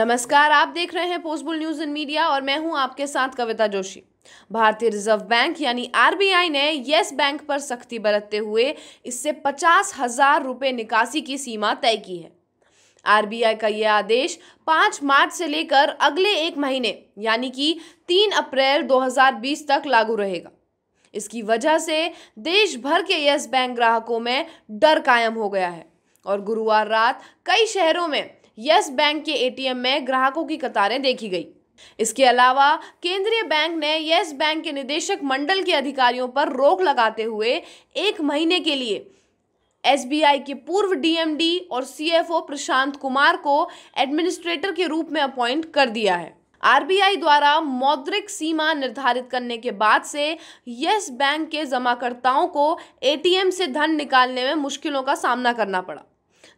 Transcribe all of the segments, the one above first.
नमस्कार आप देख रहे हैं पोस्टबुल न्यूज इन मीडिया और मैं हूं आपके साथ कविता जोशी भारतीय रिजर्व बैंक यानी आरबीआई ने यस बैंक पर सख्ती बरतते हुए इससे पचास हजार रुपये निकासी की सीमा तय की है आरबीआई का यह आदेश 5 मार्च से लेकर अगले एक महीने यानी कि 3 अप्रैल 2020 तक लागू रहेगा इसकी वजह से देश भर के यस बैंक ग्राहकों में डर कायम हो गया है और गुरुवार रात कई शहरों में यस बैंक के एटीएम में ग्राहकों की कतारें देखी गई इसके अलावा केंद्रीय बैंक ने यस बैंक के निदेशक मंडल के अधिकारियों पर रोक लगाते हुए एक महीने के लिए एसबीआई के पूर्व डीएमडी और सीएफओ प्रशांत कुमार को एडमिनिस्ट्रेटर के रूप में अपॉइंट कर दिया है आरबीआई द्वारा मौद्रिक सीमा निर्धारित करने के बाद से यस बैंक के जमाकर्ताओं को एटीएम से धन निकालने में मुश्किलों का सामना करना पड़ा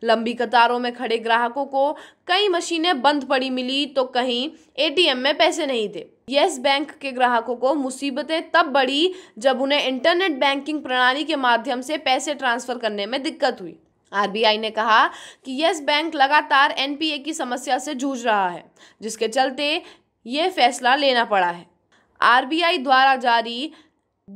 लंबी कतारों में खड़े ग्राहकों को कई मशीनें बंद पड़ी मिली तो कहीं एटीएम में पैसे नहीं थे यस बैंक के ग्राहकों को मुसीबतें तब बढ़ी जब उन्हें इंटरनेट बैंकिंग प्रणाली के माध्यम से पैसे ट्रांसफ़र करने में दिक्कत हुई आरबीआई ने कहा कि यस बैंक लगातार एनपीए की समस्या से जूझ रहा है जिसके चलते ये फैसला लेना पड़ा है आरबीआई द्वारा जारी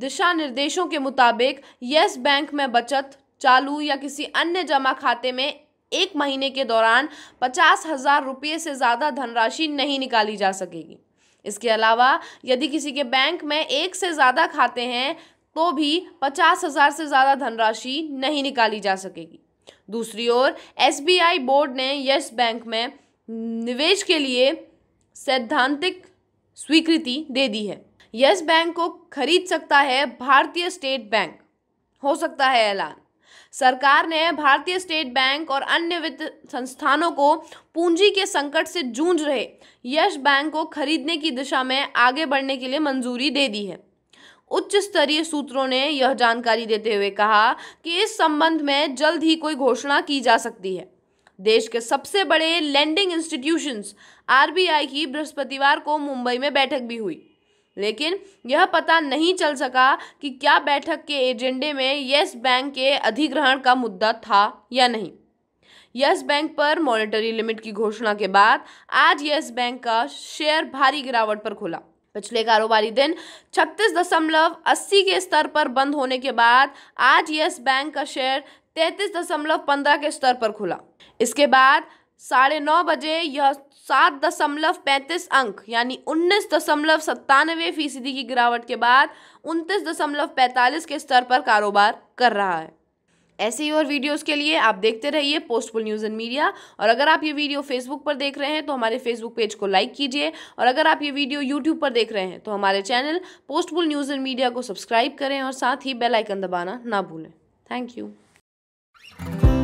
दिशा निर्देशों के मुताबिक यस बैंक में बचत चालू या किसी अन्य जमा खाते में एक महीने के दौरान पचास हजार रुपये से ज़्यादा धनराशि नहीं निकाली जा सकेगी इसके अलावा यदि किसी के बैंक में एक से ज़्यादा खाते हैं तो भी पचास हजार से ज़्यादा धनराशि नहीं निकाली जा सकेगी दूसरी ओर एसबीआई बोर्ड ने यस बैंक में निवेश के लिए सैद्धांतिक स्वीकृति दे दी है यस बैंक को खरीद सकता है भारतीय स्टेट बैंक हो सकता है ऐलान सरकार ने भारतीय स्टेट बैंक और अन्य वित्त संस्थानों को पूंजी के संकट से जूझ रहे यश बैंक को खरीदने की दिशा में आगे बढ़ने के लिए मंजूरी दे दी है उच्च स्तरीय सूत्रों ने यह जानकारी देते हुए कहा कि इस संबंध में जल्द ही कोई घोषणा की जा सकती है देश के सबसे बड़े लैंडिंग इंस्टीट्यूशंस आरबीआई की बृहस्पतिवार को मुंबई में बैठक भी हुई लेकिन यह पता नहीं चल सका कि क्या बैठक के एजेंडे में यस बैंक के अधिग्रहण का मुद्दा था या नहीं यस बैंक पर मॉनेटरी लिमिट की घोषणा के बाद आज यस बैंक का शेयर भारी गिरावट पर खुला पिछले कारोबारी दिन छत्तीस दशमलव अस्सी के स्तर पर बंद होने के बाद आज यस बैंक का शेयर तैतीस दशमलव पंद्रह के स्तर पर खुला इसके बाद साढ़े नौ बजे यह सात दशमलव पैंतीस अंक यानी उन्नीस दशमलव सत्तानवे फीसदी की गिरावट के बाद उनतीस दशमलव पैंतालीस के स्तर पर कारोबार कर रहा है ऐसे ही और वीडियोस के लिए आप देखते रहिए पोस्टफुल न्यूज़ एंड मीडिया और अगर आप ये वीडियो फेसबुक पर देख रहे हैं तो हमारे फेसबुक पेज को लाइक कीजिए और अगर आप ये वीडियो यूट्यूब पर देख रहे हैं तो हमारे channel postful news and media को सब्सक्राइब करें और साथ ही बेलाइकन दबाना ना भूलें थैंक यू